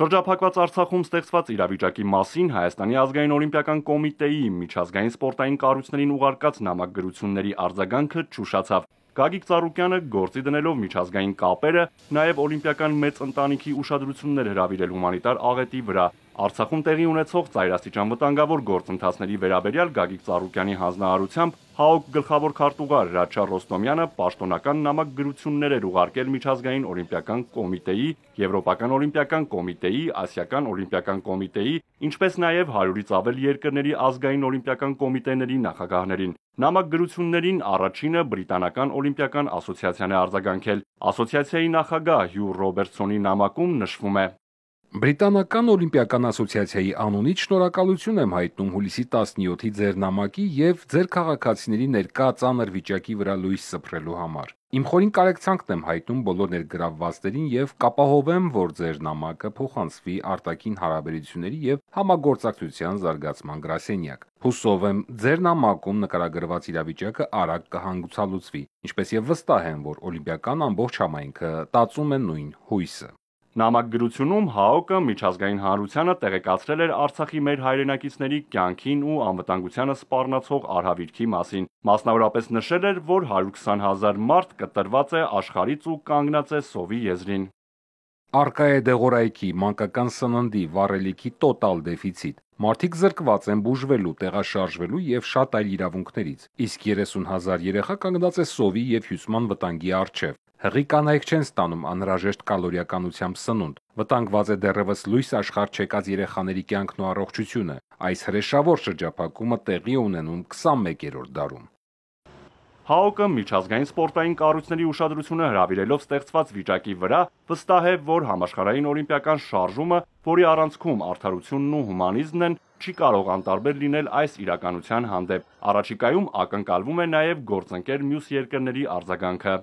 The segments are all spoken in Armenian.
Շրջափակված Արցախում ստեղծված իրավիճակի մասին Հայաստանի ազգային օլիմպիական կոմիտեի միջազգային սպորտային կառույցներին ուղարկած նամակագրությունների արձագանքը ճուշացավ։ Գագիկ Ծառուկյանը գործի դնելով միջազգային կապերը նաև օլիմպիական մեծ ընտանիքի ուշադրություններ հրավիրել հումանիտար աղետի վրա Արցախում տեղի ունեցող ծայրաստիճան վտանգավոր գործընթացների վերաբերյալ Գագիկ Ծառուկյանի հանձնարարությամբ ՀԱՕԿ գլխավոր քարտուղար Ռաչա Ռոստոմյանը պաշտոնական նամակ գրություններ էր ուղարկել միջազգային օլիմպիական կոմիտեի, Եվրոպական օլիմպիական կոմիտեի, Ասիական օլիմպիական կոմիտեի, ինչպես նաև 100-ից ավելի երկրների ազգային օլիմպիական կոմիտեների նախագահներին։ Նամակ գրություններին առաջինը Բրիտանական օլիմպիական ասոցիացիան է արձագանքել։ Ասոցիացիայի նախագահ Հյու Ռոբերտսոնի նամակում նշվում է. Բրիտանական Օլիմպիական ասոցիացիայի անունից շնորհակալություն եմ հայտնում հուլիսի 17-ի ձեր նամակի եւ ձեր քաղաքացիների ներկա ծանր վիճակի վրա լույս սփռելու համար։ Իմ խորին կարեկցանքն եմ հայտնում բոլոր ներգրավվածներին եւ կապահովեմ, որ ձեր նամակը փոխանցվի արտաքին հարաբերությունների եւ համագործակցության զարգացման գրասենյակ։ Հուսով եմ, ձեր նամակում նկարագրված իրավիճակը արագ կհանգուցալուծվի, ինչպես եւ վստահ եմ, որ օլիմպիական ամբողջ համայնքը տածում է նույն հույսը։ Նամակագրությունում ՀԱՕԿ-ը միջազգային հանրությանը տեղեկացրել էր Արցախի մեր հայրենակիցների կյանքին ու անվտանգությանը սպառնացող արհավիրքի մասին։ Մասնավորապես նշել էր, որ 120 հազար մարդ կտրված է աշխարից ու կանգնած է սովի եզրին։ Արկա է դեղորայքի, մանկական սննդի, վառելիքի տոտալ դեֆիցիտ։ Մարդիկ զրկված են բուժվելու, տեղաշարժվելու եւ շատ այլ իրավունքներից, իսկ 30 հազար երեխա կանգնած է սովի եւ հյուսման վտանգի առջեւ։ Հղի կանայք չեն ստանում անհրաժեշտ կալորիականությամբ սնունդ։ Վտանգված է դեռևս լույս աշխարհ չեկած երեխաների կյանքն ու առողջությունը։ Այս հրեշավոր շրջափակումը տեղի ունենում 21-րդ դարում։ ՀԱՕԿ-ը միջազգային սպորտային կառույցների ուշադրությունը հրավիրելով ստեղծված վիճակի վրա վստահ է, որ համաշխարհային օլիմպիական շարժումը, որի առանցքում արդարությունն ու հումանիզմն են, չի կարող անտարբեր լինել այս իրականության հանդեպ։ Առաջիկայում ակնկալվում է նաև գործընկեր մյուս երկրների արձագանքը։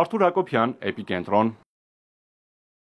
Արթուր Հակոբյան, Էպիկենտրոն։